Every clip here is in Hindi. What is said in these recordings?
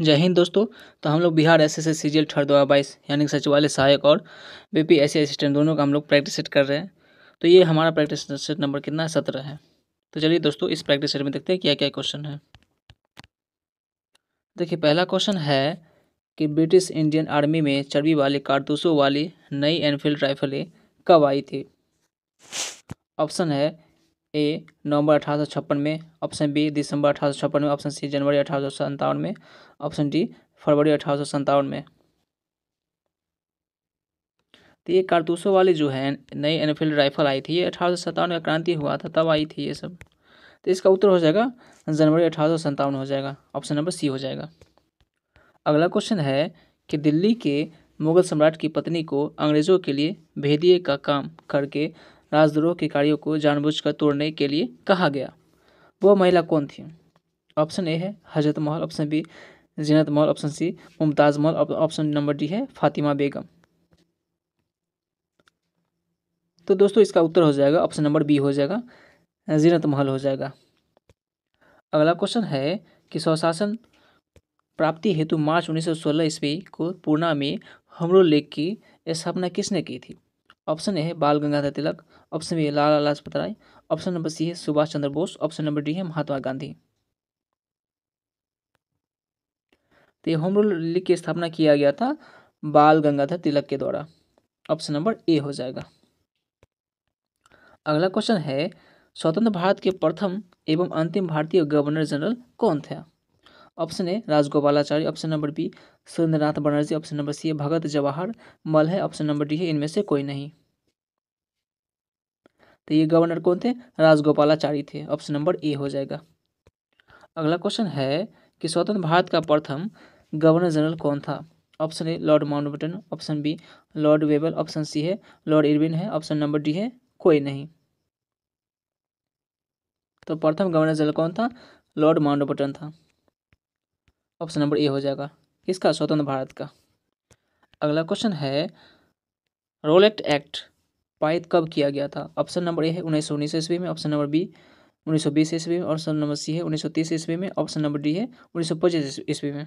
जय हिंद दोस्तों तो हम लोग Bihar S S S C G L third दो हज़ार बाईस यानी कि सचिवालय सहायक और बी पी एस असिस्टेंट दोनों का हम लोग प्रैक्टिस सेट कर रहे हैं तो ये हमारा प्रैक्टिस सेट नंबर कितना है सत्रह है तो चलिए दोस्तों इस प्रैक्टिस सेट में देखते हैं क्या क्या क्वेश्चन है देखिए पहला क्वेश्चन है कि ब्रिटिश इंडियन आर्मी में चर्बी वाले कारतूसों वाली नई एनफील्ड राइफलें कब आई थी ऑप्शन है ए नवंबर अठारह सौ छप्पन में ऑप्शन बी दिसंबर अठारह सौ छप्पन में ऑप्शन सी जनवरी अठारह सौ में ऑप्शन डी फरवरी अठारह सौ में तो ये कारतूसों वाली जो है नई एनफील्ड राइफल आई थी ये अठारह सौ सत्तावन में क्रांति हुआ था तब आई थी ये सब तो इसका उत्तर हो जाएगा जनवरी अठारह सौ हो जाएगा ऑप्शन नंबर सी हो जाएगा अगला क्वेश्चन है कि दिल्ली के मुगल सम्राट की पत्नी को अंग्रेज़ों के लिए भेदिए का काम करके राजद्रोह के कार्यों को जानबूझकर तोड़ने के लिए कहा गया वो महिला कौन थी ऑप्शन ए है हजरत महल ऑप्शन बी जीनत महल ऑप्शन सी मुमताज़ महल ऑप्शन नंबर डी है फातिमा बेगम तो दोस्तों इसका उत्तर हो जाएगा ऑप्शन नंबर बी हो जाएगा जीनत महल हो जाएगा अगला क्वेश्चन है कि स्वशासन प्राप्ति हेतु मार्च 1916 ईस्वी को पूर्णा में हमरो लेख की स्थापना किसने की थी ऑप्शन ए है बाल गंगाधर तिलक ऑप्शन बी है Lala Lajpat Rai option number C है Subhash Chandra Bose option number D है महात्मा गांधी तो ये होम रूल लीग की स्थापना किया गया था बाल गंगाधर तिलक के द्वारा ऑप्शन नंबर ए हो जाएगा अगला क्वेश्चन है स्वतंत्र भारत के प्रथम एवं अंतिम भारतीय गवर्नर जनरल कौन थे option A Rajagopalachari option number B Surendranath Banerjee option number C Bhagat Jawahar Mal है ऑप्शन नंबर डी है इनमें से कोई नहीं तो ये गवर्नर कौन थे राजगोपालाचार्य थे ऑप्शन नंबर ए हो जाएगा अगला क्वेश्चन है कि स्वतंत्र भारत का प्रथम गवर्नर जनरल कौन था option A Lord Mount option B Lord Wavell option C है लॉर्ड इरविन है ऑप्शन नंबर डी है कोई नहीं तो प्रथम गवर्नर जनरल कौन था लॉर्ड माउंट था ऑप्शन नंबर ए हो जाएगा किसका स्वतंत्र भारत का अगला क्वेश्चन है रोलेट एक्ट पारित कब किया गया था ऑप्शन नंबर ए है उन्नीस सौ उन्नीस ईस्वी में ऑप्शन नंबर बी उन्नीस सौ बीस ईस्वी में ऑप्शन नंबर सी है उन्नीस सौ तीस ईस्वी में ऑप्शन नंबर डी है उन्नीस सौ पच्चीस ईस्वी में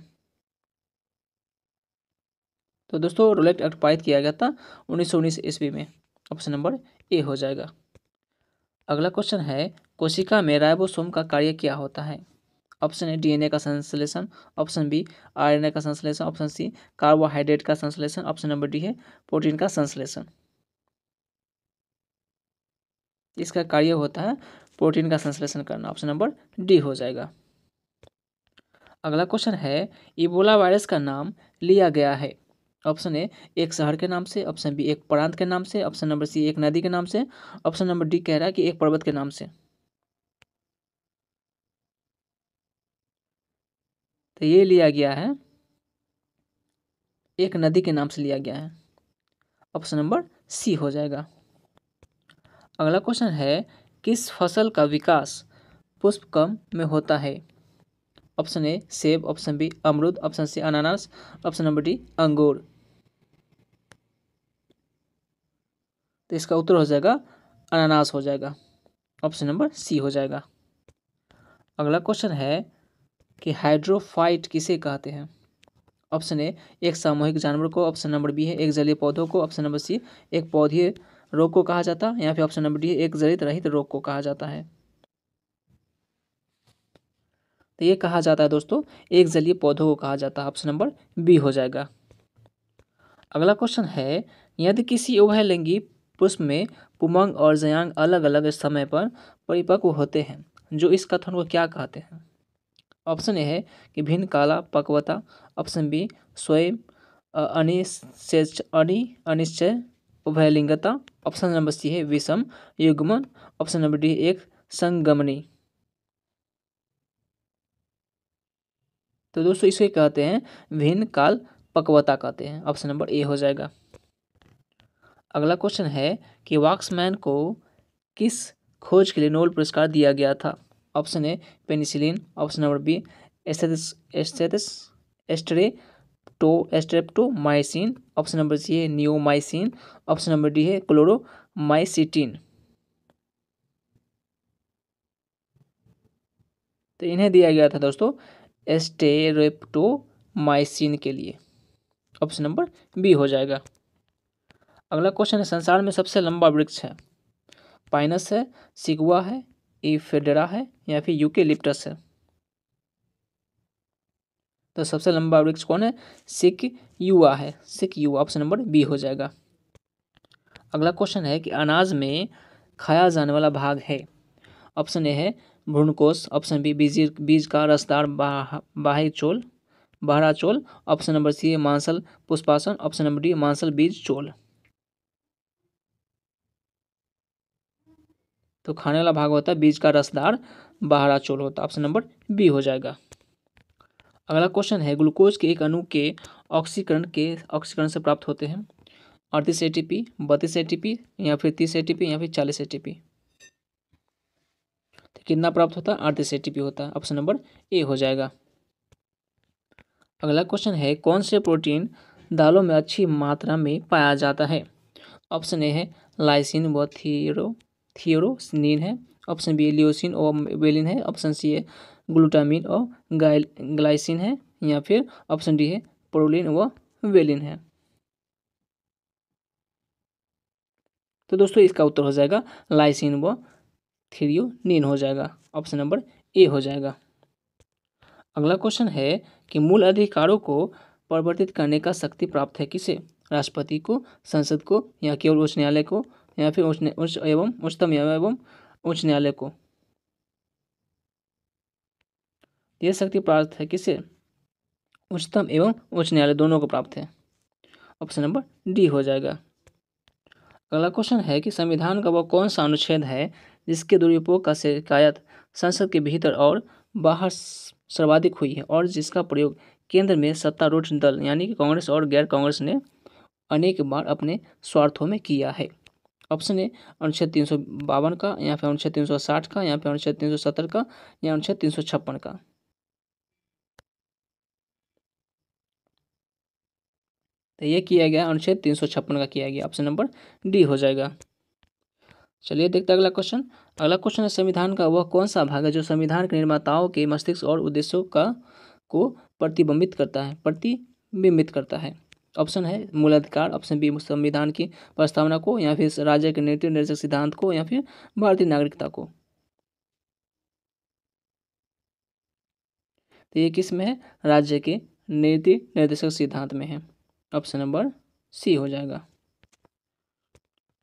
तो दोस्तों रोलेट एक्ट पारित किया गया था उन्नीस सौ उन्नीस ईस्वी में ऑप्शन नंबर ए हो जाएगा अगला क्वेश्चन है कोशिका में राइबोसोम का कार्य क्या होता है ऑप्शन ए डीएनए का संश्लेषण ऑप्शन बी आरएनए का संश्लेषण ऑप्शन सी कार्बोहाइड्रेट का संश्लेषण ऑप्शन नंबर डी है प्रोटीन का संश्लेषण इसका कार्य होता है प्रोटीन का संश्लेषण करना ऑप्शन नंबर डी हो जाएगा अगला क्वेश्चन है इबोला वायरस का नाम लिया गया है ऑप्शन ए एक शहर के नाम से ऑप्शन बी एक प्रांत के नाम से ऑप्शन नंबर सी एक नदी के नाम से ऑप्शन नंबर डी कह रहा है कि एक पर्वत के नाम से तो ये लिया गया है एक नदी के नाम से लिया गया है ऑप्शन नंबर सी हो जाएगा अगला क्वेश्चन है किस फसल का विकास पुष्प कम में होता है ऑप्शन ए सेब ऑप्शन बी अमरूद ऑप्शन सी अनानास ऑप्शन नंबर डी अंगूर तो इसका उत्तर हो जाएगा अनानास हो जाएगा ऑप्शन नंबर सी हो जाएगा अगला क्वेश्चन है कि हाइड्रोफाइट किसे कहते हैं ऑप्शन ए एक सामूहिक जानवर को ऑप्शन नंबर बी है एक जलीय पौधों को ऑप्शन नंबर सी एक पौधे रोग को कहा जाता है या फिर ऑप्शन नंबर डी एक जलित रहित रोग को कहा जाता है तो ये कहा जाता है दोस्तों एक जलीय पौधों को कहा जाता है ऑप्शन नंबर बी हो जाएगा अगला क्वेश्चन है यदि किसी उभयलिंगी पुष्प में पुमंग और जयांग अलग अलग समय पर परिपक्व होते हैं जो इस कथन को क्या कहते हैं ऑप्शन ए है कि भिन्न काला पक्वता ऑप्शन बी स्वयं अनिश्चय अनि अनिश्चय उभयलिंगता ऑप्शन नंबर सी है विषम युग्मन ऑप्शन नंबर डी एक संगमनी तो दोस्तों इसे कहते हैं भिन्न काल पक्वता कहते हैं ऑप्शन नंबर ए हो जाएगा अगला क्वेश्चन है कि वाक्समैन को किस खोज के लिए नोबेल पुरस्कार दिया गया था option A penicillin option number B एस्थेटिस एस्थेटिस streptomycin option number C है नियोमाइसिन ऑप्शन नंबर डी है क्लोरोमाइसिटिन तो इन्हें दिया गया था दोस्तों एस्टेरेप्टोमाइसिन के लिए ऑप्शन नंबर बी हो जाएगा अगला क्वेश्चन है संसार में सबसे लंबा वृक्ष है पाइनस है सिगुआ है इफेडरा है या फिर यूके लिप्टस है तो सबसे लंबा वृक्ष कौन है सिक युवा है सिक युवा ऑप्शन नंबर बी हो जाएगा अगला क्वेश्चन है कि अनाज में खाया जाने वाला भाग है ऑप्शन ए है भ्रूणकोष ऑप्शन बी बीज बीज का रसदार बाह, बाहे चोल बाहरा चोल ऑप्शन नंबर सी है मांसल पुष्पासन ऑप्शन नंबर डी मांसल बीज चोल तो खाने वाला भाग होता है बीज का रसदार बाहरा चोल होता है ऑप्शन नंबर बी हो जाएगा अगला क्वेश्चन है ग्लूकोज के एक अणु के ऑक्सीकरण के ऑक्सीकरण से प्राप्त होते हैं अड़तीस ए टी पी बत्तीस ए टी पी या फिर तीस ए टी पी या फिर चालीस ए टी पी तो कितना प्राप्त होता है अड़तीस ए टी पी होता है ऑप्शन नंबर ए हो जाएगा अगला क्वेश्चन है कौन से प्रोटीन दालों में अच्छी मात्रा में पाया जाता है ऑप्शन ए है लाइसिन व थीरो थियोरोसनिन है ऑप्शन बी लियोसिन और वेलिन है ऑप्शन सी है ग्लूटामिन और गाइल ग्लाइसिन है या फिर ऑप्शन डी है प्रोलिन व वेलिन है तो दोस्तों इसका उत्तर हो जाएगा लाइसिन व थ्रियोनिन हो जाएगा ऑप्शन नंबर ए हो जाएगा अगला क्वेश्चन है कि मूल अधिकारों को परिवर्तित करने का शक्ति प्राप्त है किसे राष्ट्रपति को संसद को या केवल उच्च न्यायालय को या फिर उच्च उच्च एवं उच्चतम एवं उच्च न्यायालय को यह शक्ति प्राप्त है किसे उच्चतम एवं उच्च न्यायालय दोनों को प्राप्त है ऑप्शन नंबर डी हो जाएगा अगला क्वेश्चन है कि संविधान का वह कौन सा अनुच्छेद है जिसके दुरुपयोग का शिकायत संसद के भीतर और बाहर सर्वाधिक हुई है और जिसका प्रयोग केंद्र में सत्तारूढ़ दल यानी कि कांग्रेस और गैर कांग्रेस ने अनेक बार अपने स्वार्थों में किया है ऑप्शन ए अनुच्छेद तीन सौ बावन का या फिर अनुच्छेद तीन सौ साठ का या फिर अनुच्छेद तीन सौ सत्तर का या अनुच्छेद तीन सौ छप्पन का तो ये किया गया अनुच्छेद तीन सौ छप्पन का किया गया ऑप्शन नंबर डी हो जाएगा चलिए देखते हैं अगला क्वेश्चन अगला क्वेश्चन है संविधान का वह कौन सा भाग है जो संविधान के निर्माताओं के मस्तिष्क और उद्देश्यों का को प्रतिबिंबित करता है प्रतिबिंबित करता है ऑप्शन है मूलाधिकार ऑप्शन बी संविधान की प्रस्तावना को या फिर राज्य के नीति निर्देशक सिद्धांत को या फिर भारतीय नागरिकता को तो ये किस में है राज्य के नीति निर्देशक सिद्धांत में है ऑप्शन नंबर सी हो जाएगा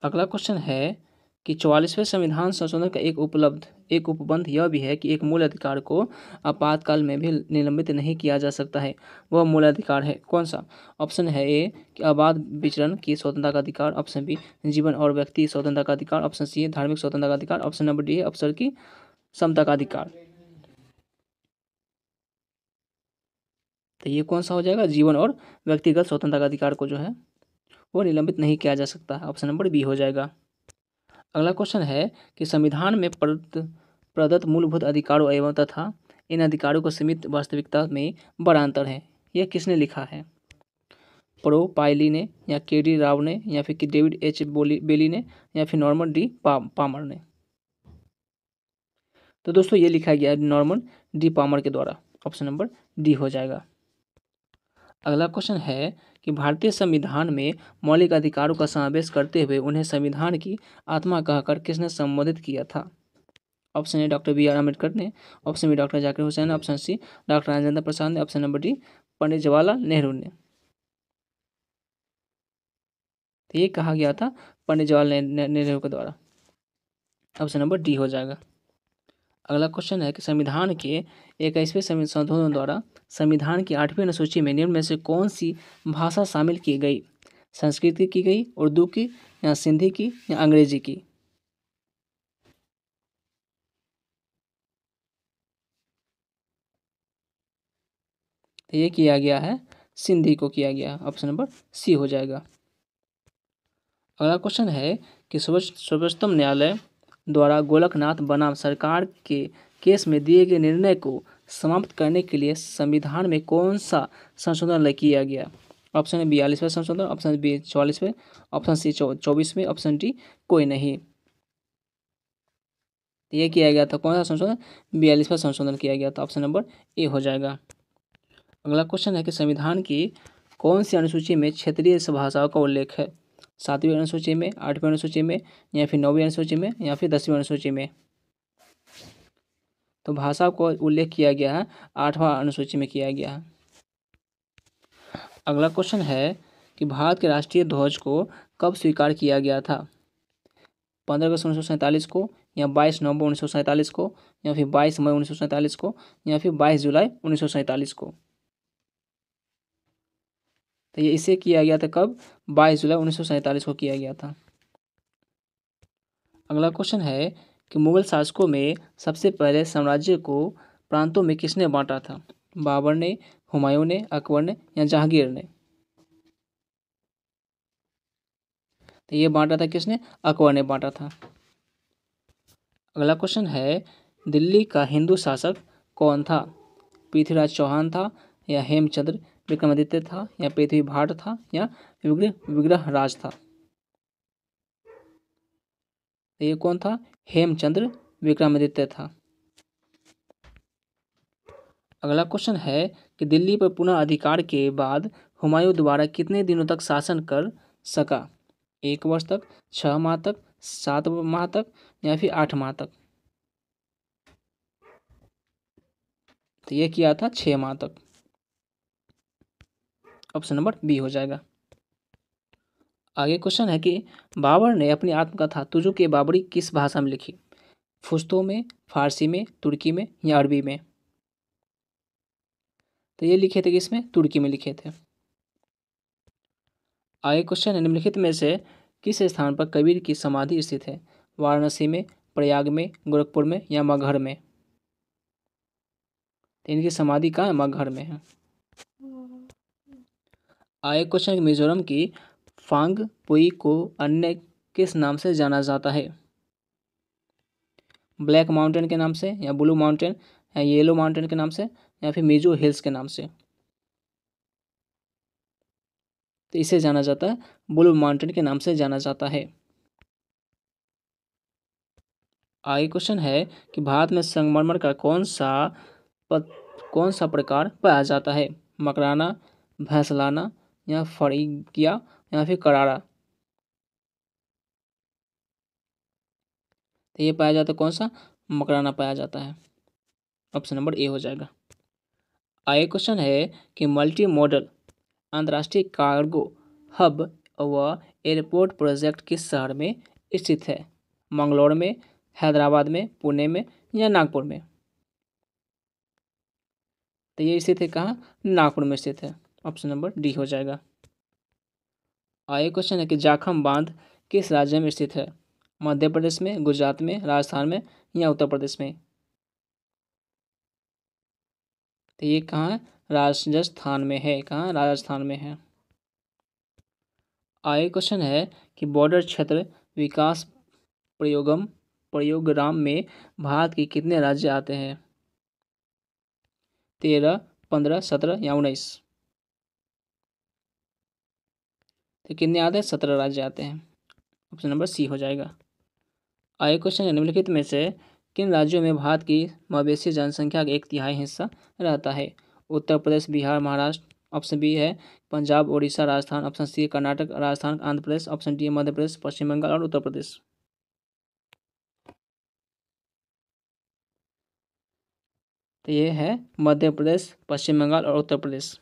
अगला क्वेश्चन है कि चौवालीसवें संविधान संशोधन का एक उपलब्ध एक उपबंध यह भी है कि एक मूल अधिकार को आपातकाल में भी निलंबित नहीं किया जा सकता है वह मूल अधिकार है कौन सा ऑप्शन है ए कि आबाद विचरण की स्वतंत्रता का अधिकार ऑप्शन बी जीवन और व्यक्ति स्वतंत्रता का अधिकार ऑप्शन सी धार्मिक स्वतंत्रता का अधिकार ऑप्शन नंबर डी अवसर की समता का अधिकार तो ये कौन सा हो जाएगा जीवन और व्यक्तिगत स्वतंत्रता का अधिकार को जो है वो निलंबित नहीं किया जा सकता ऑप्शन नंबर बी हो जाएगा अगला क्वेश्चन है कि संविधान में प्रदत्त प्रदत्त मूलभूत अधिकारों एवं तथा इन अधिकारों को सीमित वास्तविकता में बड़ा अंतर है यह किसने लिखा है प्रो पायली ने या के डी राव ने या फिर डेविड एच बोली बेली ने या फिर नॉर्मन डी पा, पामर ने तो दोस्तों ये लिखा गया है नॉर्मन डी पामर के द्वारा ऑप्शन नंबर डी हो जाएगा अगला क्वेश्चन है कि भारतीय संविधान में मौलिक अधिकारों का समावेश करते हुए उन्हें संविधान की आत्मा कहकर किसने संबोधित किया था option A doctor B R Ambedkar ने option B doctor Zakir Hussain option C doctor Rajendra Prasad ने option number D Pandit Jawaharlal Nehru ने तो ये कहा गया था पंडित जवाहरलाल नेहरू के द्वारा ऑप्शन नंबर डी हो जाएगा अगला क्वेश्चन है कि संविधान के इक्कीसवें संशोधन द्वारा संविधान की आठवीं अनुसूची में निम्न में से कौन सी भाषा शामिल की गई संस्कृत की की गई उर्दू की या सिंधी की या अंग्रेजी की तो ये किया गया है सिंधी को किया गया ऑप्शन नंबर सी हो जाएगा अगला क्वेश्चन है कि सर्वोच्चतम न्यायालय द्वारा गोलकनाथ बनाम सरकार के केस में दिए गए निर्णय को समाप्त करने के लिए संविधान में कौन सा संशोधन किया गया ऑप्शन ए बयालीसवें संशोधन ऑप्शन बी चौवालीसवें ऑप्शन सी चौबीसवें ऑप्शन डी कोई नहीं तो ये किया गया था कौन सा संशोधन बयालीसवा संशोधन किया गया था ऑप्शन नंबर ए हो जाएगा अगला क्वेश्चन है कि संविधान की कौन सी अनुसूची में क्षेत्रीय भाषाओं का उल्लेख है सातवीं अनुसूची में आठवीं अनुसूची में या फिर नौवीं अनुसूची में या फिर दसवीं अनुसूची में तो भाषा को उल्लेख किया गया है आठवां अनुसूची में किया गया है अगला क्वेश्चन है कि भारत के राष्ट्रीय ध्वज को कब स्वीकार किया गया था पंद्रह अगस्त उन्नीस को या बाईस नवंबर उन्नीस को या फिर बाईस मई उन्नीस को या फिर बाईस जुलाई उन्नीस को तो ये इसे किया गया था कब बाईस जुलाई उन्नीस को किया गया था अगला क्वेश्चन है कि मुगल शासकों में सबसे पहले साम्राज्य को प्रांतों में किसने बांटा था बाबर ने हुमायूं ने अकबर ने या जहांगीर ने तो ये बांटा था किसने अकबर ने बांटा था अगला क्वेश्चन है दिल्ली का हिंदू शासक कौन था पृथ्वीराज चौहान था या हेमचंद्र विक्रमादित्य था या पृथ्वी भाट था या विग्रह राज था तो ये कौन था हेमचंद्र विक्रमादित्य था अगला क्वेश्चन है कि दिल्ली पर पुनः अधिकार के बाद हुमायूं द्वारा कितने दिनों तक शासन कर सका एक वर्ष तक छः माह तक सात माह तक या फिर आठ माह तक तो यह किया था छः माह तक ऑप्शन नंबर बी हो जाएगा आगे क्वेश्चन है कि बाबर ने अपनी आत्मकथा तुजु के बाबरी किस भाषा में लिखी फुश्तों में फारसी में तुर्की में या अरबी में तो ये लिखे थे कि इसमें तुर्की में लिखे थे आगे क्वेश्चन है निम्नलिखित में से किस स्थान पर कबीर की समाधि स्थित है वाराणसी में प्रयाग में गोरखपुर में या मगहर में तो इनकी समाधि कहाँ है मगहर में है आए क्वेश्चन मिजोरम की फांग पुई को अन्य किस नाम से जाना जाता है ब्लैक माउंटेन के नाम से या ब्लू माउंटेन या येलो माउंटेन के नाम से या फिर मिजो हिल्स के नाम से तो इसे जाना जाता है ब्लू माउंटेन के नाम से जाना जाता है आगे क्वेश्चन है कि भारत में संगमरमर का कौन सा पत, कौन सा प्रकार पाया जाता है मकराना भैंसलाना यहाँ फड़किया यहाँ फिर करारा तो ये पाया जाता है कौन सा मकराना पाया जाता है ऑप्शन नंबर ए हो जाएगा आगे क्वेश्चन है कि मल्टी मॉडल अंतर्राष्ट्रीय कार्गो हब व एयरपोर्ट प्रोजेक्ट किस शहर में स्थित है मंगलोर में हैदराबाद में पुणे में या नागपुर में तो ये स्थित है कहाँ नागपुर में स्थित है ऑप्शन नंबर डी हो जाएगा आगे क्वेश्चन है कि जाखम बांध किस राज्य में स्थित है मध्य प्रदेश में गुजरात में राजस्थान में या उत्तर प्रदेश में तो ये कहाँ राजस्थान में है कहाँ राजस्थान में है आगे क्वेश्चन है कि बॉर्डर क्षेत्र विकास प्रयोगम प्रयोगराम में भारत के कितने राज्य आते हैं तेरह पंद्रह सत्रह या उन्नीस तो कितने आते हैं सत्रह राज्य आते हैं ऑप्शन नंबर सी हो जाएगा आगे क्वेश्चन निम्नलिखित में से किन राज्यों में भारत की मवेशी जनसंख्या का एक तिहाई हिस्सा रहता है उत्तर प्रदेश बिहार महाराष्ट्र ऑप्शन बी है Punjab Orissa Rajasthan option C Karnataka Rajasthan Andhra Pradesh option D Madhya Pradesh Paschim Bangal और उत्तर प्रदेश तो ये है मध्य प्रदेश पश्चिम बंगाल और Uttar Pradesh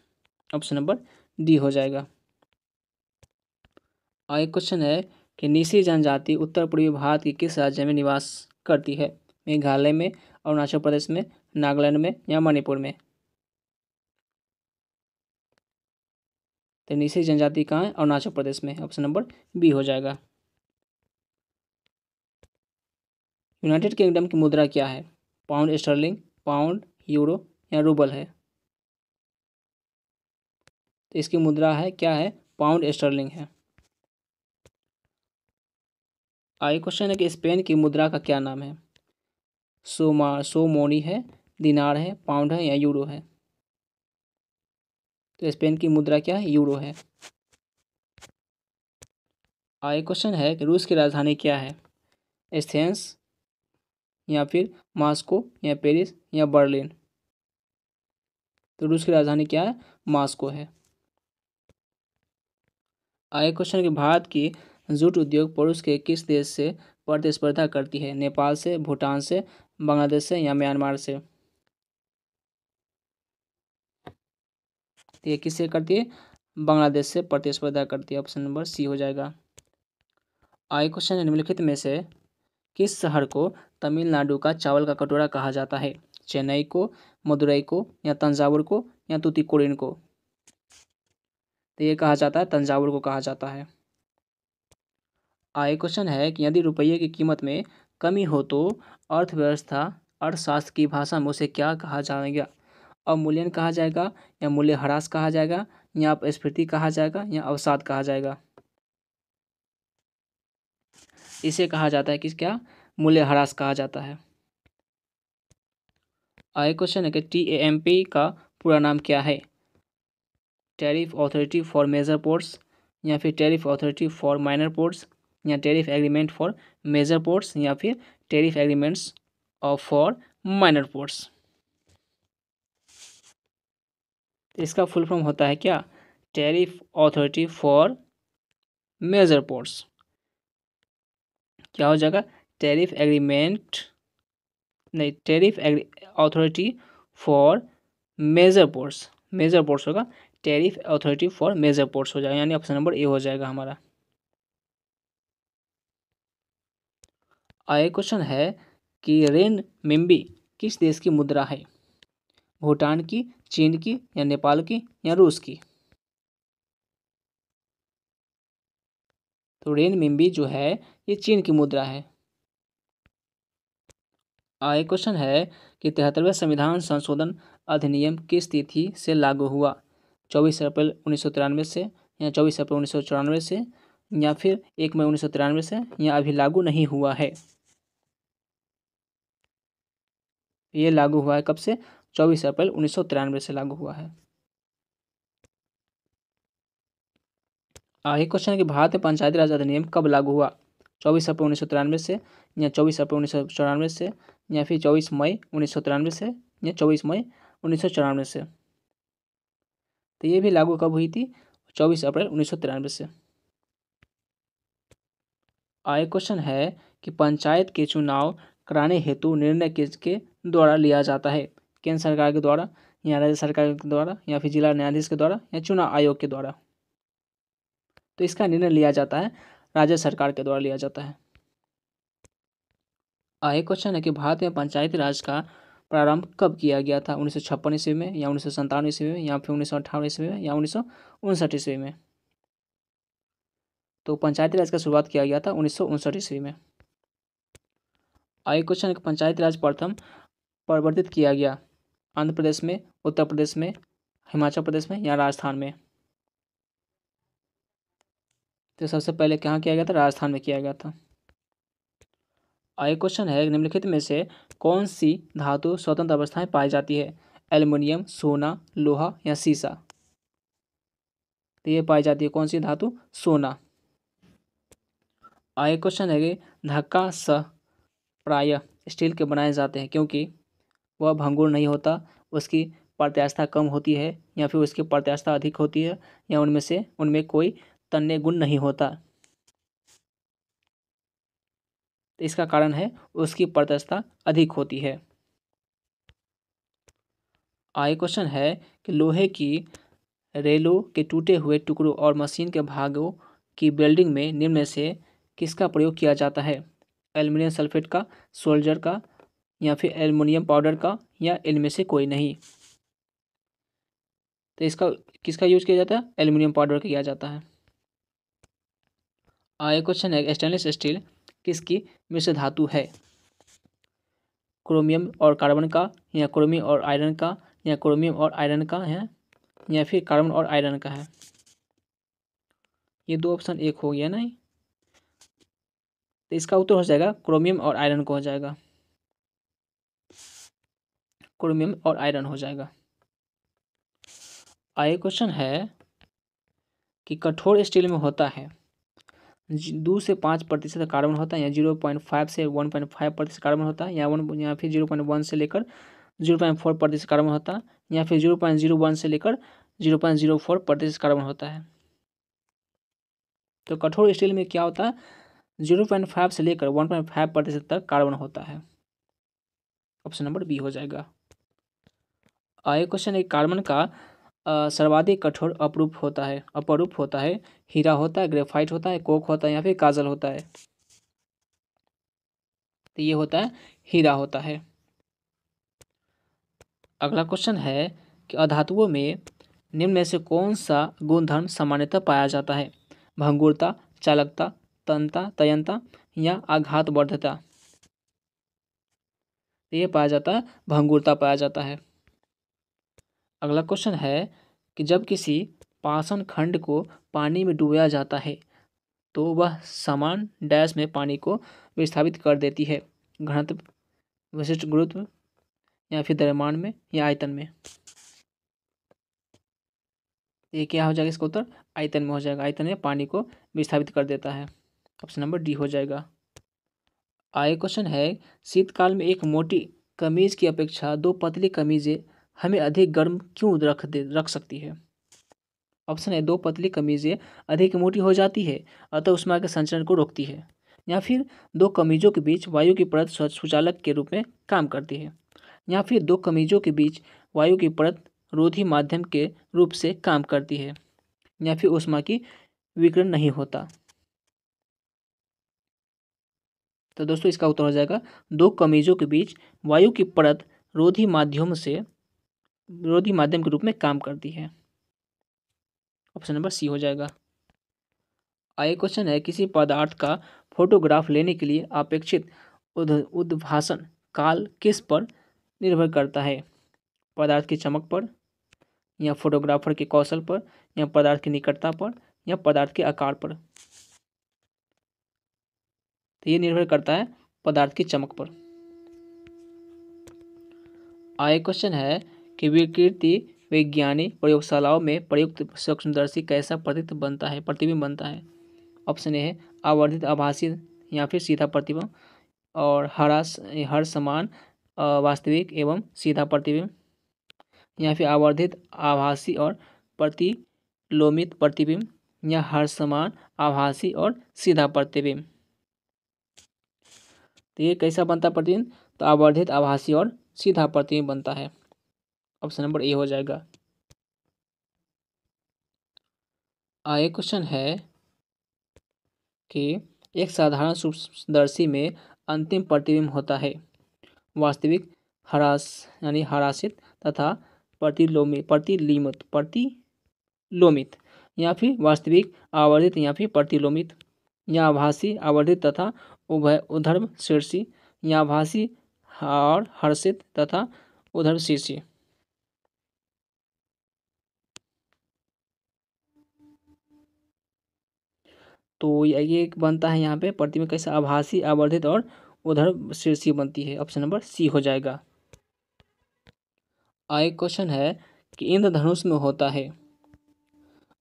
option number D हो जाएगा और हाँ, एक क्वेश्चन है कि निशी जनजाति उत्तर पूर्वी भारत के किस राज्य में निवास करती है मेघालय में अरुणाचल प्रदेश में नागालैंड में या मणिपुर में तो निशी जनजाति कहाँ है अरुणाचल प्रदेश में ऑप्शन नंबर बी हो जाएगा यूनाइटेड किंगडम की मुद्रा क्या है पाउंड स्टर्लिंग पाउंड यूरो या रूबल है तो इसकी मुद्रा है क्या है पाउंड स्टर्लिंग है आई क्वेश्चन है कि स्पेन की मुद्रा का क्या नाम है सोमा सोमोनी है दिनार है पाउंड है या यूरो है तो स्पेन की मुद्रा क्या है यूरो है आगे क्वेश्चन है कि रूस की राजधानी क्या है एस्थेंस या फिर मास्को या पेरिस या बर्लिन तो रूस की राजधानी क्या है मास्को है आगे क्वेश्चन है कि भारत की जूट उद्योग पड़ोस के किस देश से प्रतिस्पर्धा करती है नेपाल से भूटान से बांग्लादेश से या म्यांमार से तो ये किससे करती है बांग्लादेश से प्रतिस्पर्धा करती है ऑप्शन नंबर सी हो जाएगा आई क्वेश्चन निम्नलिखित में से किस शहर को तमिलनाडु का चावल का कटोरा कहा जाता है चेन्नई को मदुरई को या तंजावुर को या तुतिकोड़िन को तो ये कहा जाता है तंजावुर को कहा जाता है आए क्वेश्चन है कि यदि रुपये की कीमत में कमी हो तो अर्थव्यवस्था अर्थशास्त्र की भाषा में उसे क्या कहा जाएगा अवमूल्यन कहा जाएगा या मूल्य ह्रास कहा जाएगा या अपस्फीति कहा जाएगा या अवसाद कहा जाएगा इसे कहा जाता है कि क्या मूल्य ह्रास कहा जाता है आगे क्वेश्चन है कि टी ए एम पी का पूरा नाम क्या है tariff authority for major ports या फिर tariff authority for minor ports या tariff agreement for major ports या फिर टेरिफ एग्रीमेंट्स और फॉर माइनर पोर्ट्स इसका फुल फॉर्म होता है क्या tariff authority for major ports क्या हो जाएगा टेरिफ एग्रीमेंट नहीं agree authority for major ports major ports होगा tariff authority for major ports हो जाएगा यानी ऑप्शन नंबर ए हो जाएगा हमारा आए क्वेश्चन है कि रेन मिम्बी किस देश की मुद्रा है भूटान की चीन की या नेपाल की या रूस की तो रेन मिम्बी जो है ये चीन की मुद्रा है आगे क्वेश्चन है कि तिहत्तरवें संविधान संशोधन अधिनियम किस तिथि से लागू हुआ चौबीस अप्रैल उन्नीस सौ तिरानवे से या चौबीस अप्रैल उन्नीस सौ चौरानवे से या फिर एक मई उन्नीस सौ तिरानवे से या अभी लागू नहीं हुआ है ये लागू हुआ है कब से चौबीस अप्रैल उन्नीस से लागू हुआ है आगे क्वेश्चन है कि भारत में पंचायती राज अधिनियम कब लागू हुआ चौबीस अप्रैल उन्नीस से या चौबीस अप्रैल उन्नीस से या फिर चौबीस मई उन्नीस से या चौबीस मई उन्नीस से तो ये भी लागू कब हुई थी चौबीस अप्रैल उन्नीस से आगे क्वेश्चन है कि पंचायत के चुनाव कराने हेतु निर्णय किसके द्वारा लिया जाता है केंद्र सरकार के द्वारा या राज्य सरकार के द्वारा या फिर जिला न्यायाधीश के द्वारा या चुनाव आयोग के द्वारा तो इसका निर्णय लिया जाता है राज्य सरकार के द्वारा लिया जाता है आगे क्वेश्चन है कि भारत में पंचायती राज का प्रारंभ कब किया गया था उन्नीस सौ छप्पन ईस्वी में या उन्नीस सौ ईस्वी में या फिर उन्नीस सौ अट्ठावन ईस्वी में या उन्नीस सौ उनसठ ईस्वी में तो पंचायती राज का शुरुआत किया गया था उन्नीस सौ उनसठ ईस्वी में आगे क्वेश्चन पंचायती राज प्रथम परिवर्तित किया गया आंध्र प्रदेश में उत्तर प्रदेश में हिमाचल प्रदेश में या राजस्थान में तो सबसे पहले कहाँ किया गया था राजस्थान में किया गया था आगे क्वेश्चन है निम्नलिखित में से कौन सी धातु स्वतंत्र अवस्थाएं पाई जाती है एल्युमिनियम सोना लोहा या सीसा तो ये पाई जाती है कौन सी धातु सोना आगे क्वेश्चन है कि धक्का सह प्रायः स्टील के बनाए जाते हैं क्योंकि वह भंगुर नहीं होता उसकी प्रत्याशा कम होती है या फिर उसकी प्रत्याशा अधिक होती है या उनमें से उनमें कोई तन्य गुण नहीं होता तो इसका कारण है उसकी प्रत्याशा अधिक होती है आगे क्वेश्चन है कि लोहे की रेलों के टूटे हुए टुकड़ों और मशीन के भागों की बेल्डिंग में निम्न से किसका प्रयोग किया जाता है एलमिनियम सल्फेट का सोल्जर का या फिर एलमिनियम पाउडर का या इनमें से कोई नहीं तो इसका किसका यूज किया जाता है एलमिनियम पाउडर का किया जाता है आए क्वेश्चन है स्टेनलेस स्टील किसकी मिश्र धातु है क्रोमियम और कार्बन का या क्रोमियम और आयरन का या क्रोमियम और आयरन का है या फिर कार्बन और आयरन का है ये दो ऑप्शन एक हो गया ना तो इसका उत्तर हो जाएगा क्रोमियम और आयरन को हो जाएगा क्रोमियम और आयरन हो जाएगा आगे क्वेश्चन है कि कठोर स्टील में होता है दो से पाँच प्रतिशत कार्बन होता है या जीरो पॉइंट फाइव से वन पॉइंट फाइव प्रतिशत कार्बन होता है या वन या फिर जीरो पॉइंट वन से लेकर जीरो पॉइंट फोर प्रतिशत कार्बन होता है या फिर जीरो पॉइंट जीरो वन से लेकर जीरो पॉइंट जीरो फोर प्रतिशत कार्बन होता है तो कठोर स्टील में क्या होता है जीरो पॉइंट फाइव से लेकर वन पॉइंट फाइव प्रतिशत तक कार्बन होता है ऑप्शन नंबर बी हो जाएगा आए क्वेश्चन है कार्बन का सर्वाधिक कठोर अपरूप होता है अपरूप होता है हीरा होता है ग्रेफाइट होता है कोक होता है या फिर काजल होता है तो ये होता है हीरा होता है अगला क्वेश्चन है कि अधातुओं में निम्न में से कौन सा गुणधर्म सामान्यतः पाया जाता है भंगुरता चालकता तनता तयनता या आघात बढ़ता ये पाया जाता है भंगुरता पाया जाता है अगला क्वेश्चन है कि जब किसी पाषण खंड को पानी में डुबाया जाता है तो वह समान डैश में पानी को विस्थापित कर देती है घनत्व विशिष्ट गुरुत्व या फिर द्रव्यमान में या आयतन में ये क्या हो जाएगा इसका उत्तर आयतन में हो जाएगा आयतन में पानी को विस्थापित कर देता है ऑप्शन नंबर डी हो जाएगा आगे क्वेश्चन है शीतकाल में एक मोटी कमीज की अपेक्षा दो पतली कमीजें हमें अधिक गर्म क्यों रख दे रख सकती है ऑप्शन है दो पतली कमीजें अधिक मोटी हो जाती है अतः उष्मा के संचरण को रोकती है या फिर दो कमीजों के बीच वायु की परत सुचालक के रूप में काम करती है या फिर दो कमीजों के बीच वायु की परत रोधी माध्यम के रूप से काम करती है या फिर उष्मा की विकरण नहीं होता तो दोस्तों इसका उत्तर हो जाएगा दो कमीजों के बीच वायु की परत रोधी माध्यम से रोधी माध्यम के रूप में काम करती है ऑप्शन नंबर सी हो जाएगा आगे क्वेश्चन है किसी पदार्थ का फोटोग्राफ लेने के लिए अपेक्षित उद्भाषण काल किस पर निर्भर करता है पदार्थ की चमक पर या फोटोग्राफर के कौशल पर या पदार्थ की निकटता पर या पदार्थ के आकार पर तो ये निर्भर करता है पदार्थ की चमक पर आए क्वेश्चन है कि विकृति वैज्ञानिक प्रयोगशालाओं में प्रयुक्त सूक्ष्मदर्शी कैसा प्रतित बनता है प्रतिबिंब बनता है ऑप्शन ए है आवर्धित आभासी या फिर सीधा प्रतिबिंब और हरा हर समान वास्तविक एवं सीधा प्रतिबिंब या फिर आवर्धित आभासी और प्रतिलोमित प्रतिबिंब या हर समान आभासी और सीधा प्रतिबिंब तो ये कैसा बनता है प्रतिबिंब तो आवर्धित आभासी और सीधा प्रतिबिंब बनता है ऑप्शन नंबर ए हो जाएगा आगे क्वेश्चन है कि एक साधारण सूक्ष्मदर्शी में अंतिम प्रतिबिंब होता है वास्तविक हरास यानी हरासित तथा प्रतिलोमित प्रतिलिमित प्रतिलोमित या फिर वास्तविक आवर्धित या फिर प्रतिलोमित या आभासी आवर्धित तथा उभय उधर्म हम्म। शीर्षी याभाषी और हर्षित तथा उधर शीर्षी तो ये एक बनता है यहाँ पे प्रतिमा कैसे आभासी आवर्धित और उधर शीर्षी बनती है ऑप्शन नंबर सी हो जाएगा आए क्वेश्चन है कि इंद्रधनुष में होता है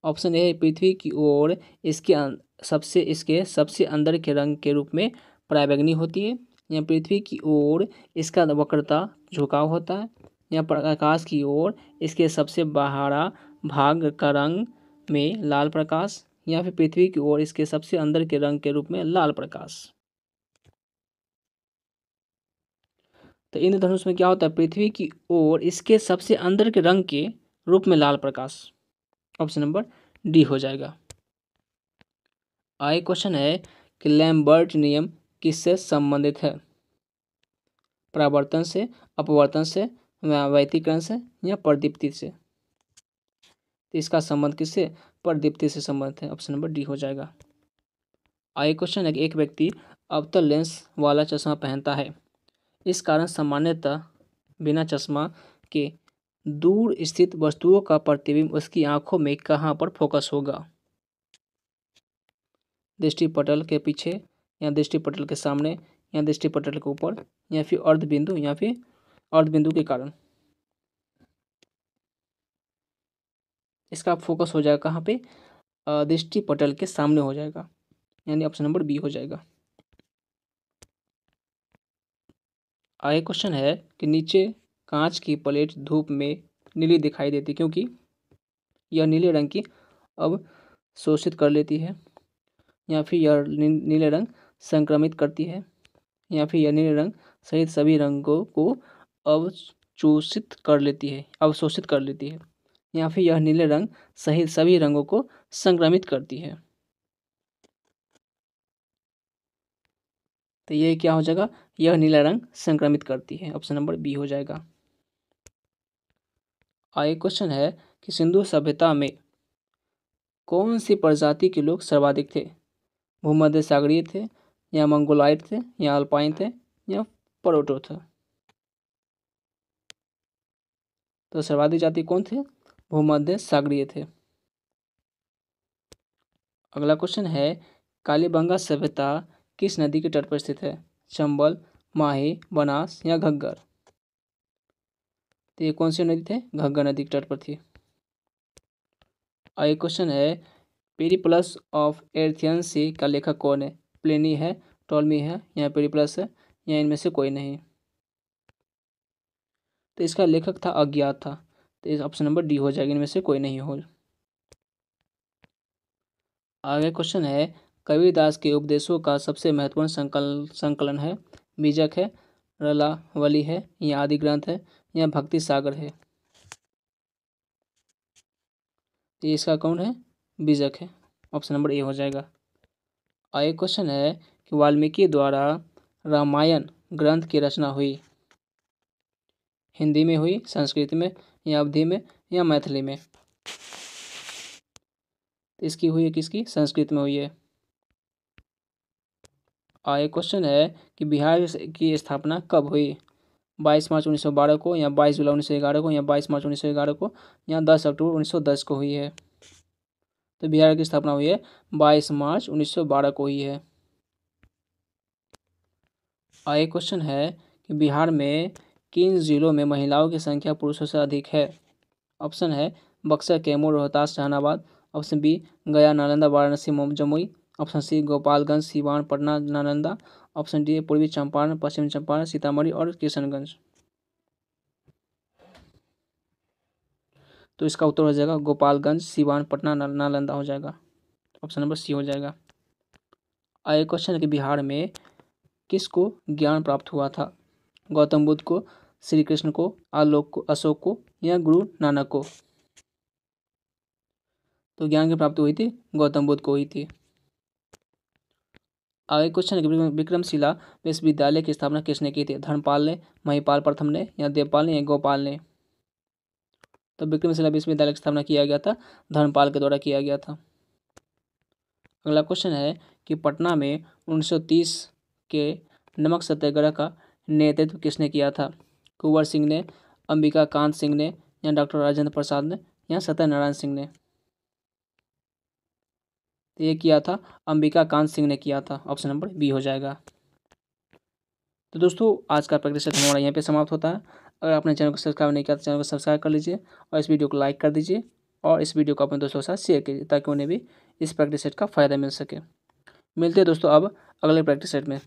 ऑप्शन ए पृथ्वी की ओर इसके अं- सबसे इसके सबसे अंदर के रंग के रूप में पराबैगनी होती है या पृथ्वी की ओर इसका वक्रता झुकाव होता है या प्रकाश की ओर इसके सबसे बाहरा भाग का रंग में लाल प्रकाश या फिर पृथ्वी की ओर इसके सबसे अंदर के रंग के रूप में लाल प्रकाश तो इंद्रधनुष में क्या होता है पृथ्वी की ओर इसके सबसे अंदर के रंग के रूप में लाल प्रकाश ऑप्शन नंबर डी हो जाएगा आई क्वेश्चन है कि लैम्बर्ट नियम किससे संबंधित है प्रावर्तन से अपवर्तन से व्यतीकरण से या प्रदीप्ति से तो इसका संबंध किससे प्रदीप्ति से संबंधित है ऑप्शन नंबर डी हो जाएगा आई क्वेश्चन है कि एक व्यक्ति अवतल लेंस वाला चश्मा पहनता है इस कारण सामान्यतः बिना चश्मा के दूर स्थित वस्तुओं का प्रतिबिंब उसकी आंखों में कहाँ पर फोकस होगा दृष्टि पटल के पीछे या दृष्टि पटल के सामने या दृष्टि पटल के ऊपर या फिर अर्ध बिंदु या फिर अर्ध बिंदु के कारण इसका फोकस हो जाएगा कहाँ पे दृष्टि पटल के सामने हो जाएगा यानी ऑप्शन नंबर बी हो जाएगा आगे क्वेश्चन है कि नीचे कांच की प्लेट धूप में नीली दिखाई देती क्योंकि यह नीले रंग की अब शोषित कर लेती है या फिर यह नीले रंग संक्रमित करती है या फिर यह नीले रंग सहित सभी रंगों को अवचूषित कर लेती है अवशोषित कर लेती है या फिर यह नीले रंग सहित सभी रंगों को संक्रमित करती है तो यह क्या हो जाएगा यह नीला रंग संक्रमित करती है ऑप्शन नंबर बी हो जाएगा आगे क्वेश्चन है कि सिंधु सभ्यता में कौन सी प्रजाति के लोग सर्वाधिक थे भूमध्य सागरीय थे या मंगोलाइट थे या अल्पाइन थे या परोटो थे तो सर्वाधिक जाति कौन थे भूमध्य सागरीय थे अगला क्वेश्चन है कालीबंगा सभ्यता किस नदी के तट पर स्थित है चंबल माही बनास या घग्गर तो ये कौन सी नदी थे घग्गर नदी के तट पर थी आगे क्वेश्चन है पेरीप्लस ऑफ एर्थियन सी का लेखक कौन है प्लेनी है टॉलमी है या पेरीप्लस है या इनमें से कोई नहीं तो इसका लेखक था अज्ञात था तो इस ऑप्शन नंबर डी हो जाएगा इनमें से कोई नहीं हो आगे क्वेश्चन है कबीरदास के उपदेशों का सबसे महत्वपूर्ण संकल संकलन है बीजक है रला वली है या आदि ग्रंथ है या भक्ति सागर है इसका कौन है बीजक है ऑप्शन नंबर ए हो जाएगा और एक क्वेश्चन है कि वाल्मीकि द्वारा रामायण ग्रंथ की रचना हुई हिंदी में हुई संस्कृत में या अवधि में या मैथिली में इसकी हुई है किसकी संस्कृत में हुई है और एक क्वेश्चन है कि बिहार की स्थापना कब हुई बाईस मार्च बारह को या बाईस जुलाई ग्यारह को या बाईस मार्च ग्यारह को या दस अक्टूबर दस को हुई है तो बिहार की स्थापना हुई है बाईस मार्च 1912 को ही है और एक क्वेश्चन है कि बिहार में किन जिलों में महिलाओं की संख्या पुरुषों से अधिक है ऑप्शन है Buxar Kaimur Rohtas Jehanabad option B Gaya Nalanda Varanasi Jamui option C Gopalganj Siwan Patna Nalanda option D Purvi Champaran पश्चिम चंपारण सीतामढ़ी और किशनगंज तो इसका उत्तर हो जाएगा गोपालगंज सिवान पटना नालंदा हो जाएगा ऑप्शन नंबर सी हो जाएगा आगे क्वेश्चन कि बिहार में किसको ज्ञान प्राप्त हुआ था गौतम बुद्ध को श्री कृष्ण को आलोक को अशोक को या गुरु नानक को तो ज्ञान की प्राप्ति हुई थी गौतम बुद्ध को हुई थी आगे क्वेश्चन है विक्रमशिला विश्वविद्यालय की स्थापना किसने की थी धर्मपाल ने महिपाल प्रथम ने या देवपाल ने या गोपाल ने तब विक्रमशिला विश्वविद्यालय की स्थापना किया गया था धर्मपाल के द्वारा किया गया था अगला क्वेश्चन है कि पटना में 1930 के नमक सत्याग्रह का नेतृत्व किसने किया था कुंवर सिंह ने अंबिका कांत सिंह ने या डॉक्टर राजेंद्र प्रसाद ने या सत्यनारायण सिंह ने तो ये किया था अंबिका कांत सिंह ने किया था ऑप्शन नंबर बी हो जाएगा तो दोस्तों आज का प्रदर्शन हमारा यहाँ पे समाप्त होता है अगर आपने चैनल को सब्सक्राइब नहीं किया तो चैनल को सब्सक्राइब कर लीजिए और इस वीडियो को लाइक कर दीजिए और इस वीडियो को अपने दोस्तों के साथ शेयर कीजिए ताकि उन्हें भी इस प्रैक्टिस सेट का फ़ायदा मिल सके मिलते हैं दोस्तों अब अगले प्रैक्टिस सेट में